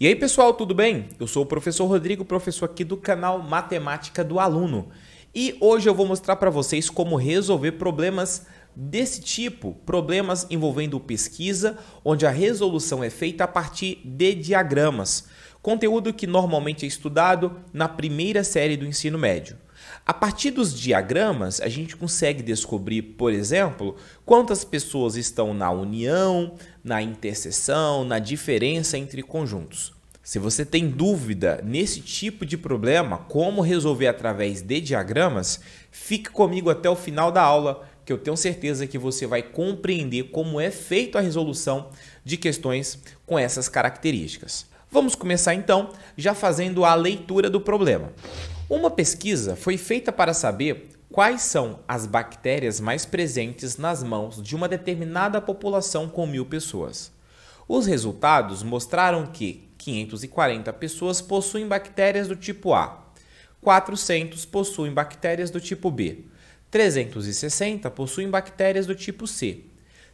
E aí, pessoal, tudo bem? Eu sou o professor Rodrigo, professor aqui do canal Matemática do Aluno. E hoje eu vou mostrar para vocês como resolver problemas desse tipo, problemas envolvendo pesquisa, onde a resolução é feita a partir de diagramas, conteúdo que normalmente é estudado na primeira série do ensino médio. A partir dos diagramas, a gente consegue descobrir, por exemplo, quantas pessoas estão na união, na interseção, na diferença entre conjuntos. Se você tem dúvida nesse tipo de problema, como resolver através de diagramas, fique comigo até o final da aula, que eu tenho certeza que você vai compreender como é feito a resolução de questões com essas características. Vamos começar então já fazendo a leitura do problema. Uma pesquisa foi feita para saber quais são as bactérias mais presentes nas mãos de uma determinada população com mil pessoas. Os resultados mostraram que 540 pessoas possuem bactérias do tipo A, 400 possuem bactérias do tipo B, 360 possuem bactérias do tipo C,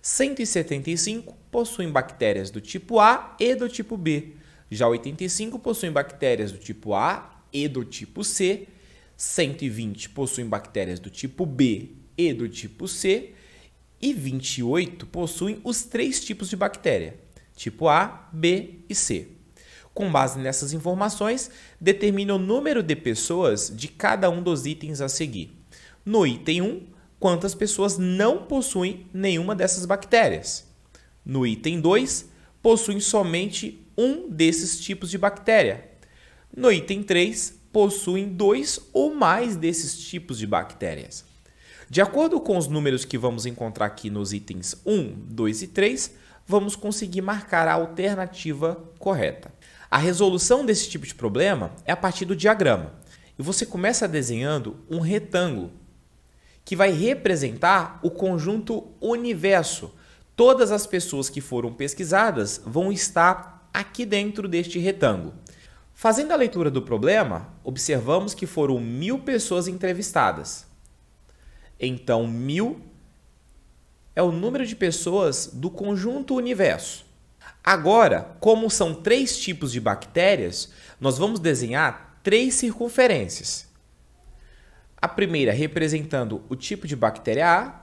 175 possuem bactérias do tipo A e do tipo B, já 85 possuem bactérias do tipo A e do tipo C, 120 possuem bactérias do tipo B e do tipo C, e 28 possuem os três tipos de bactéria, tipo A, B e C. Com base nessas informações, determine o número de pessoas de cada um dos itens a seguir. No item 1, quantas pessoas não possuem nenhuma dessas bactérias. No item 2, possuem somente um desses tipos de bactéria, no item 3, possuem dois ou mais desses tipos de bactérias. De acordo com os números que vamos encontrar aqui nos itens 1, 2 e 3, vamos conseguir marcar a alternativa correta. A resolução desse tipo de problema é a partir do diagrama. E você começa desenhando um retângulo que vai representar o conjunto universo. Todas as pessoas que foram pesquisadas vão estar aqui dentro deste retângulo. Fazendo a leitura do problema, observamos que foram mil pessoas entrevistadas. Então, mil é o número de pessoas do conjunto universo. Agora, como são três tipos de bactérias, nós vamos desenhar três circunferências. A primeira representando o tipo de bactéria A,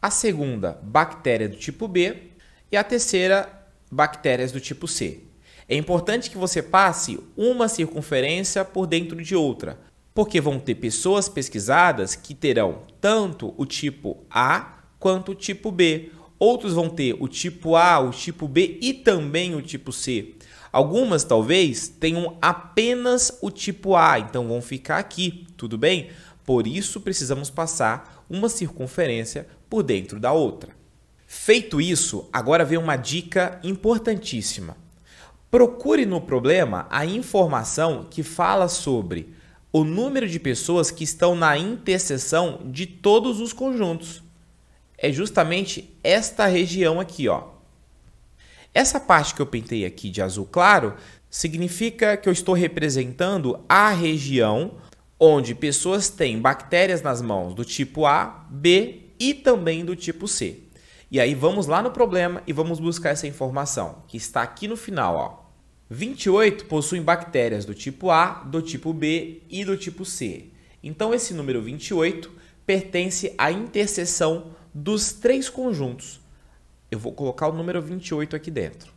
a segunda, bactéria do tipo B, e a terceira, bactérias do tipo C. É importante que você passe uma circunferência por dentro de outra, porque vão ter pessoas pesquisadas que terão tanto o tipo A quanto o tipo B. Outros vão ter o tipo A, o tipo B e também o tipo C. Algumas talvez tenham apenas o tipo A, então vão ficar aqui, tudo bem? Por isso precisamos passar uma circunferência por dentro da outra. Feito isso, agora vem uma dica importantíssima. Procure no problema a informação que fala sobre o número de pessoas que estão na interseção de todos os conjuntos. É justamente esta região aqui, ó. Essa parte que eu pintei aqui de azul claro significa que eu estou representando a região onde pessoas têm bactérias nas mãos do tipo A, B e também do tipo C. E aí vamos lá no problema e vamos buscar essa informação que está aqui no final, ó. 28 possuem bactérias do tipo A, do tipo B e do tipo C. Então, esse número 28 pertence à interseção dos três conjuntos. Eu vou colocar o número 28 aqui dentro.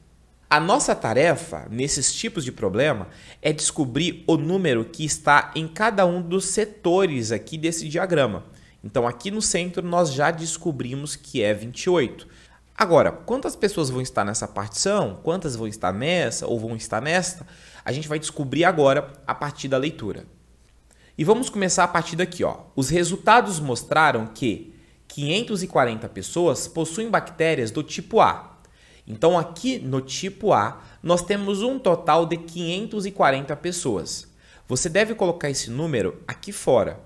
A nossa tarefa nesses tipos de problema é descobrir o número que está em cada um dos setores aqui desse diagrama. Então, aqui no centro, nós já descobrimos que é 28. Agora, quantas pessoas vão estar nessa partição, quantas vão estar nessa ou vão estar nesta, a gente vai descobrir agora a partir da leitura. E vamos começar a partir daqui, ó. Os resultados mostraram que 540 pessoas possuem bactérias do tipo A. Então aqui no tipo A, nós temos um total de 540 pessoas. Você deve colocar esse número aqui fora,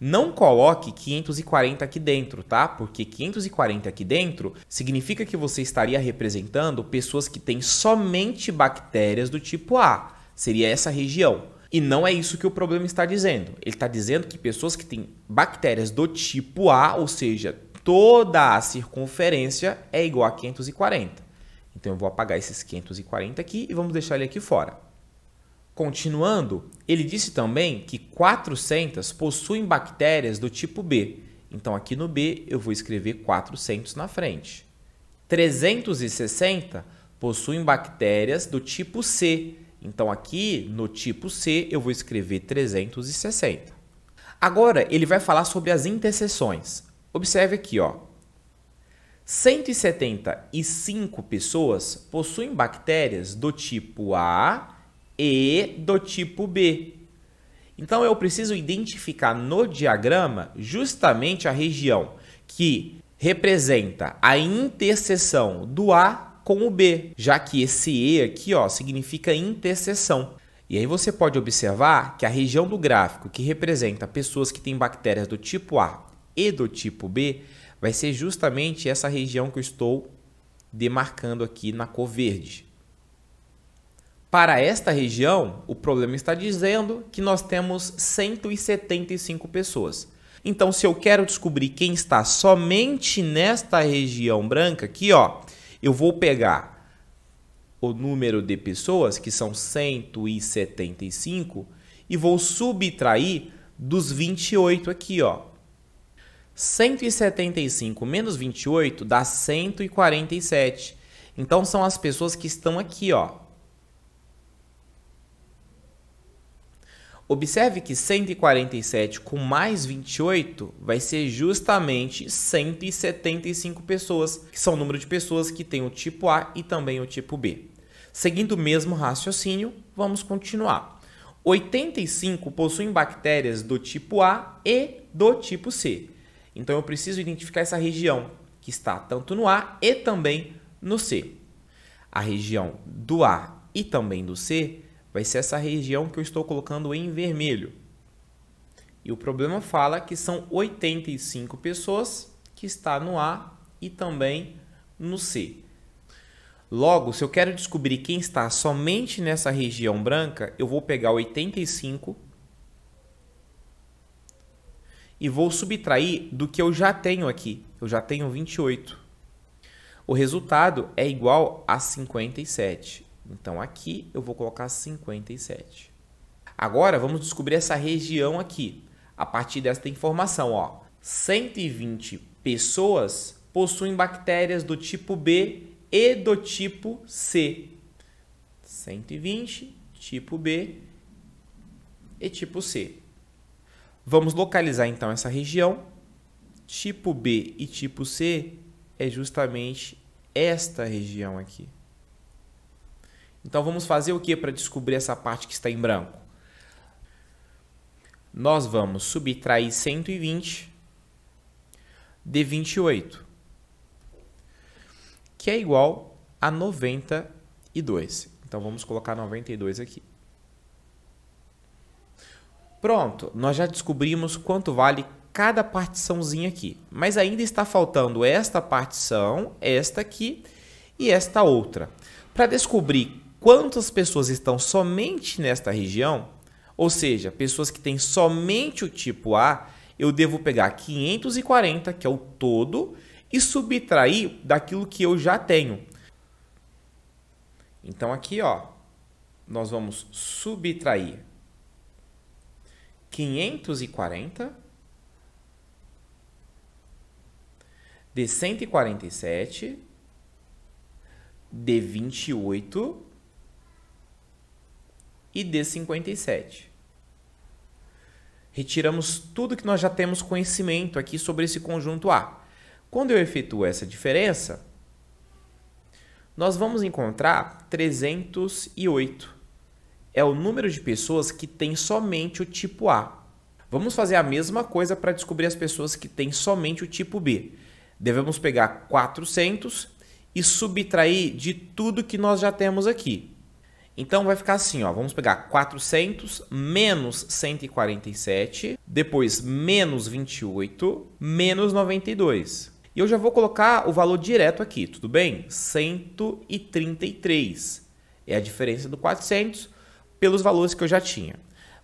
não coloque 540 aqui dentro, tá? Porque 540 aqui dentro significa que você estaria representando pessoas que têm somente bactérias do tipo A. Seria essa região. E não é isso que o problema está dizendo. Ele está dizendo que pessoas que têm bactérias do tipo A, ou seja, toda a circunferência é igual a 540. Então eu vou apagar esses 540 aqui e vamos deixar ele aqui fora. Continuando, ele disse também que 400 possuem bactérias do tipo B. Então aqui no B eu vou escrever 400 na frente. 360 possuem bactérias do tipo C. Então aqui no tipo C eu vou escrever 360. Agora ele vai falar sobre as interseções. Observe aqui, ó. 175 pessoas possuem bactérias do tipo A e do tipo B. Então eu preciso identificar no diagrama justamente a região que representa a interseção do A com o B, já que esse E aqui ó, significa interseção. E aí você pode observar que a região do gráfico que representa pessoas que têm bactérias do tipo A e do tipo B vai ser justamente essa região que eu estou demarcando aqui na cor verde. Para esta região, o problema está dizendo que nós temos 175 pessoas. Então, se eu quero descobrir quem está somente nesta região branca aqui, ó, eu vou pegar o número de pessoas, que são 175, e vou subtrair dos 28 aqui, ó. 175 menos 28 dá 147. Então são as pessoas que estão aqui, ó, Observe que 147 com mais 28 vai ser justamente 175 pessoas, que são o número de pessoas que tem o tipo A e também o tipo B. Seguindo o mesmo raciocínio, vamos continuar. 85 possuem bactérias do tipo A e do tipo C. Então eu preciso identificar essa região que está tanto no A e também no C. A região do A e também do C vai ser essa região que eu estou colocando em vermelho. E o problema fala que são 85 pessoas que está no A e também no C. Logo, se eu quero descobrir quem está somente nessa região branca, eu vou pegar 85 e vou subtrair do que eu já tenho aqui. Eu já tenho 28. O resultado é igual a 57. Então aqui eu vou colocar 57. Agora vamos descobrir essa região aqui. A partir desta informação, ó, 120 pessoas possuem bactérias do tipo B e do tipo C. 120, tipo B e tipo C. Vamos localizar então essa região. Tipo B e tipo C é justamente esta região aqui. Então vamos fazer o que para descobrir essa parte que está em branco? Nós vamos subtrair 120 de 28, que é igual a 92. Então vamos colocar 92 aqui. Pronto, nós já descobrimos quanto vale cada partiçãozinha aqui. Mas ainda está faltando esta partição, esta aqui e esta outra. Para descobrir quantas pessoas estão somente nesta região, ou seja, pessoas que têm somente o tipo A, eu devo pegar 540, que é o todo, e subtrair daquilo que eu já tenho. Então aqui, ó, nós vamos subtrair 540 de 147 de 28 e D57. Retiramos tudo que nós já temos conhecimento aqui sobre esse conjunto A. Quando eu efetuo essa diferença, nós vamos encontrar 308. É o número de pessoas que tem somente o tipo A. Vamos fazer a mesma coisa para descobrir as pessoas que têm somente o tipo B. Devemos pegar 400 e subtrair de tudo que nós já temos aqui. Então vai ficar assim, ó, vamos pegar 400 menos 147, depois menos 28, menos 92. E eu já vou colocar o valor direto aqui, tudo bem? 133 é a diferença do 400 pelos valores que eu já tinha.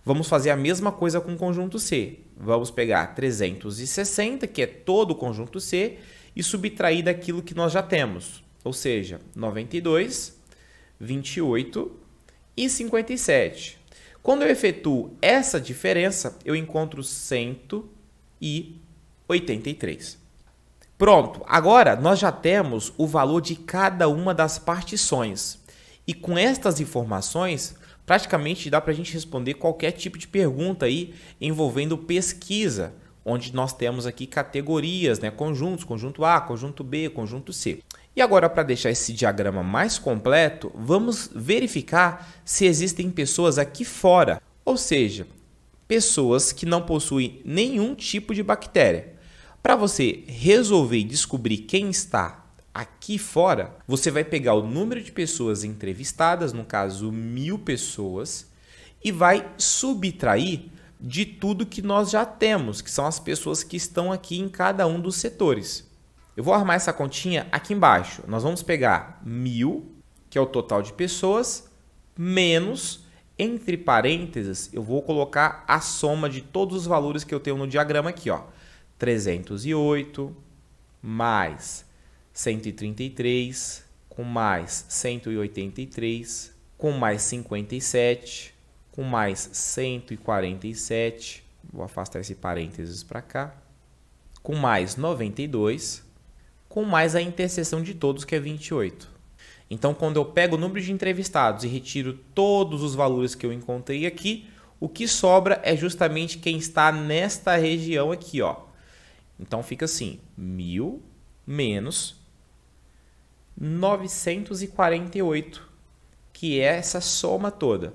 Vamos fazer a mesma coisa com o conjunto C. Vamos pegar 360, que é todo o conjunto C, e subtrair daquilo que nós já temos, ou seja, 92, 28 e 57. Quando eu efetuo essa diferença, eu encontro 183. Pronto, agora nós já temos o valor de cada uma das partições. E com estas informações, praticamente dá para a gente responder qualquer tipo de pergunta aí envolvendo pesquisa, onde nós temos aqui categorias, né? conjuntos, conjunto A, conjunto B, conjunto C. E agora, para deixar esse diagrama mais completo, vamos verificar se existem pessoas aqui fora, ou seja, pessoas que não possuem nenhum tipo de bactéria. Para você resolver e descobrir quem está aqui fora, você vai pegar o número de pessoas entrevistadas, no caso mil pessoas, e vai subtrair de tudo que nós já temos, que são as pessoas que estão aqui em cada um dos setores. Eu vou armar essa continha aqui embaixo. Nós vamos pegar mil, que é o total de pessoas, menos, entre parênteses, eu vou colocar a soma de todos os valores que eu tenho no diagrama aqui. Ó. 308 mais 133, com mais 183, com mais 57, com mais 147, vou afastar esse parênteses para cá, com mais 92, com mais a interseção de todos, que é 28. Então, quando eu pego o número de entrevistados e retiro todos os valores que eu encontrei aqui, o que sobra é justamente quem está nesta região aqui, ó. Então fica assim: 1000 menos 948, que é essa soma toda.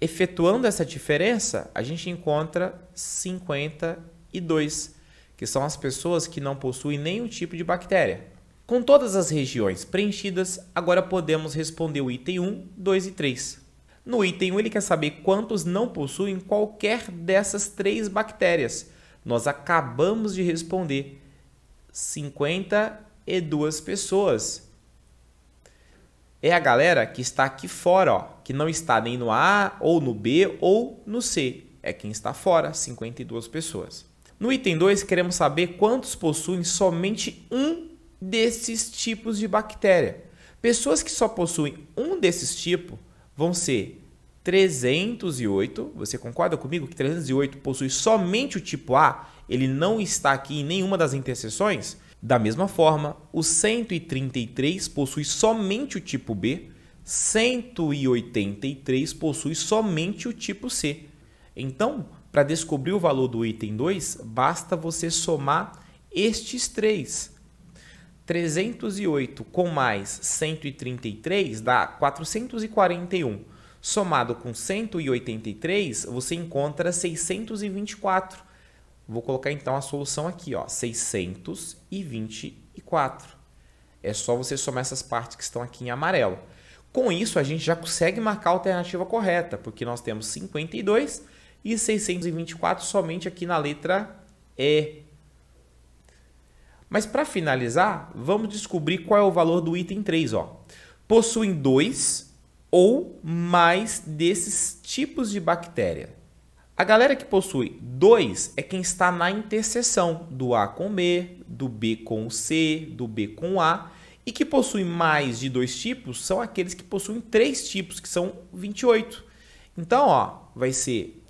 Efetuando essa diferença, a gente encontra 52, que são as pessoas que não possuem nenhum tipo de bactéria. Com todas as regiões preenchidas, agora podemos responder o item 1, 2 e 3. No item 1, ele quer saber quantos não possuem qualquer dessas três bactérias. Nós acabamos de responder 52 pessoas. É a galera que está aqui fora, ó, que não está nem no A, ou no B, ou no C. É quem está fora, 52 pessoas. No item 2, queremos saber quantos possuem somente um desses tipos de bactéria. Pessoas que só possuem um desses tipos vão ser 308. Você concorda comigo que 308 possui somente o tipo A? Ele não está aqui em nenhuma das interseções? Da mesma forma, o 133 possui somente o tipo B, 183 possui somente o tipo C. Então, para descobrir o valor do item 2, basta você somar estes três. 308 com mais 133 dá 441. Somado com 183, você encontra 624. Vou colocar então a solução aqui, ó, 624. É só você somar essas partes que estão aqui em amarelo. Com isso, a gente já consegue marcar a alternativa correta, porque nós temos 52 e 624 somente aqui na letra E. Mas para finalizar, vamos descobrir qual é o valor do item 3. Ó. Possuem dois ou mais desses tipos de bactéria. A galera que possui dois é quem está na interseção do A com B, do B com C, do B com A. E que possui mais de dois tipos são aqueles que possuem três tipos, que são 28. Então, ó, vai ser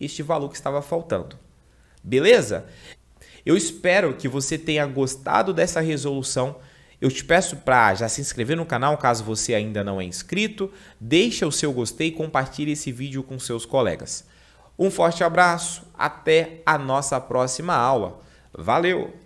este valor que estava faltando. Beleza? Eu espero que você tenha gostado dessa resolução. Eu te peço para já se inscrever no canal caso você ainda não é inscrito, deixa o seu gostei e compartilhe esse vídeo com seus colegas. Um forte abraço, até a nossa próxima aula. Valeu!